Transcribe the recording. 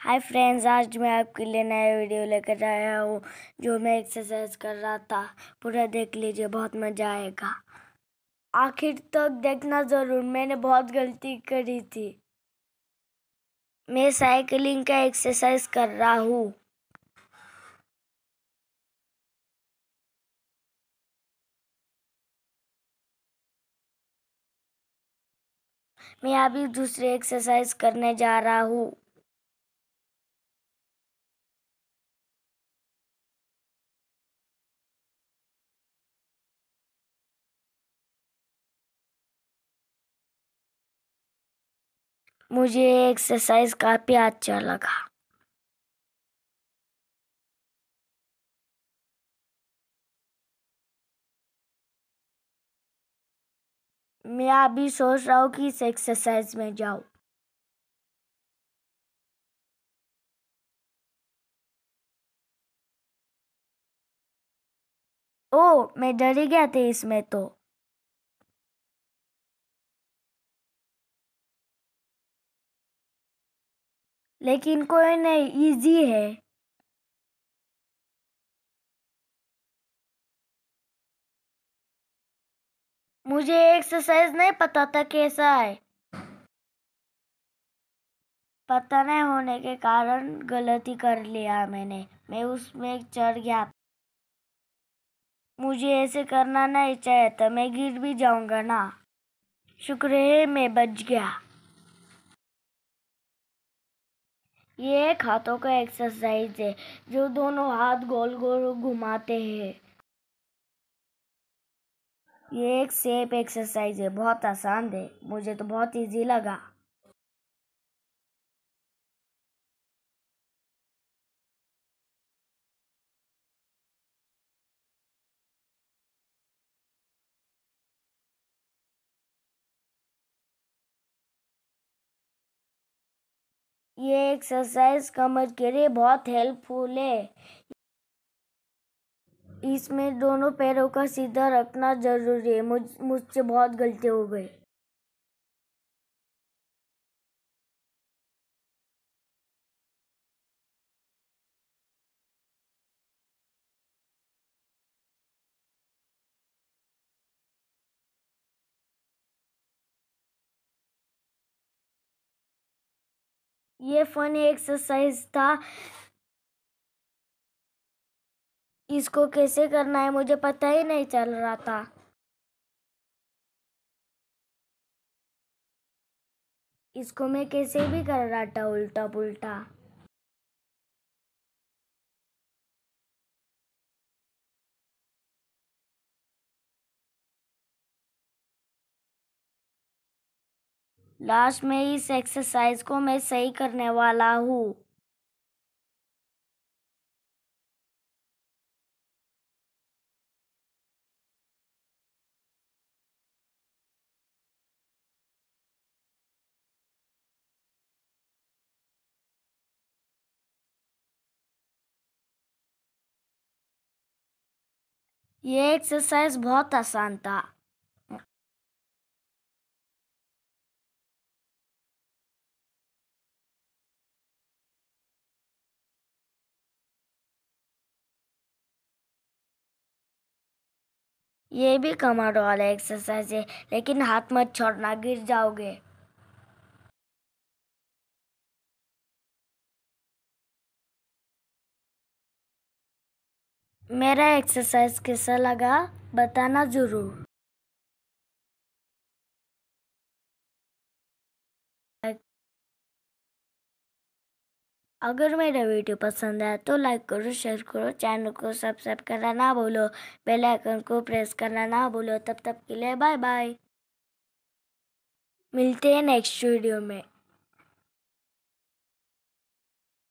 hi friends आज मैं आपके लिए नया वीडियो लेकर आया हूँ जो मैं एक्सरसाइज कर रहा था पूरा देख लीजिए बहुत मज़ा आएगा आखिर तक तो देखना ज़रूर मैंने बहुत गलती करी थी मैं साइकिलिंग का एक्सरसाइज कर रहा हूँ मैं अभी दूसरी एक्सरसाइज करने जा रहा हूँ मुझे एक्सरसाइज काफ़ी अच्छा लगा मैं अभी सोच रहा हूँ कि इस एक्सरसाइज में जाऊँ ओ मैं डर गया थे इसमें तो लेकिन कोई नहीं ईजी है मुझे एक्सरसाइज नहीं पता था कैसा है पता नहीं होने के कारण गलती कर लिया मैंने मैं उसमें चढ़ गया मुझे ऐसे करना नहीं चाहिए था मैं गिर भी जाऊंगा ना शुक्र है मैं बच गया ये एक हाथों का एक्सरसाइज है जो दोनों हाथ गोल गोल घुमाते हैं ये एक सेप एक्सरसाइज है बहुत आसान है मुझे तो बहुत इजी लगा ये एक्सरसाइज कमर के लिए बहुत हेल्पफुल है इसमें दोनों पैरों का सीधा रखना जरूरी है मुझ मुझसे बहुत गलती हो गई ये फन एक्सरसाइज था इसको कैसे करना है मुझे पता ही नहीं चल रहा था इसको मैं कैसे भी कर रहा था उल्टा पुल्टा लास्ट में इस एक्सरसाइज को मैं सही करने वाला हूँ ये एक्सरसाइज बहुत आसान था ये भी कमर वाला एक्सरसाइज है लेकिन हाथ मत छोड़ना गिर जाओगे मेरा एक्सरसाइज कैसा लगा बताना ज़रूर अगर मेरा वीडियो पसंद आया तो लाइक करो शेयर करो चैनल को सब्सक्राइब करना ना भूलो बेल आइकन को प्रेस करना ना भूलो तब तक के लिए बाय बाय मिलते हैं नेक्स्ट वीडियो में